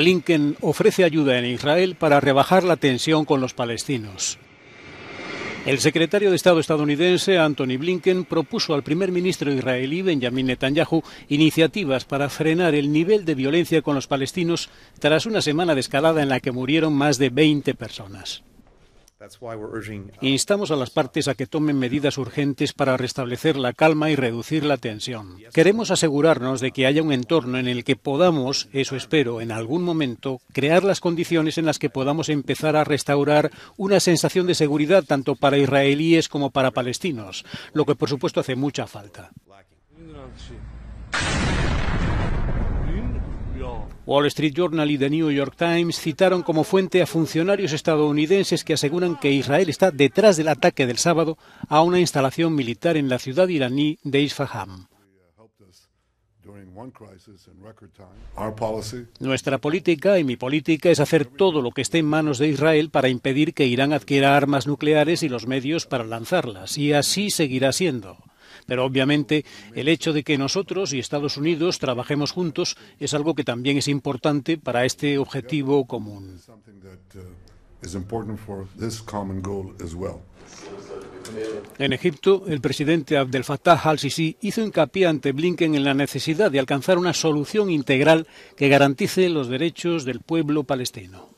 Blinken ofrece ayuda en Israel para rebajar la tensión con los palestinos. El secretario de Estado estadounidense Anthony Blinken propuso al primer ministro israelí Benjamin Netanyahu iniciativas para frenar el nivel de violencia con los palestinos tras una semana de escalada en la que murieron más de 20 personas. Instamos uh, a las partes a que tomen medidas urgentes para restablecer la calma y reducir la tensión. Queremos asegurarnos de que haya un entorno en el que podamos, eso espero, en algún momento, crear las condiciones en las que podamos empezar a restaurar una sensación de seguridad tanto para israelíes como para palestinos, lo que por supuesto hace mucha falta. Wall Street Journal y The New York Times citaron como fuente a funcionarios estadounidenses que aseguran que Israel está detrás del ataque del sábado a una instalación militar en la ciudad iraní de Isfahan. Nuestra política y mi política es hacer todo lo que esté en manos de Israel para impedir que Irán adquiera armas nucleares y los medios para lanzarlas, y así seguirá siendo. Pero obviamente el hecho de que nosotros y Estados Unidos trabajemos juntos es algo que también es importante para este objetivo común. En Egipto, el presidente Abdel Fattah al-Sisi hizo hincapié ante Blinken en la necesidad de alcanzar una solución integral que garantice los derechos del pueblo palestino.